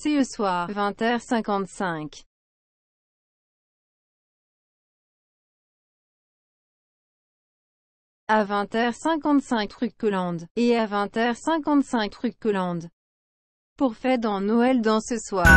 C'est CE soir, 20h55. À 20h55 Truc-Colande, et à 20h55 Truc-Colande, Pour fête dans Noël dans ce soir.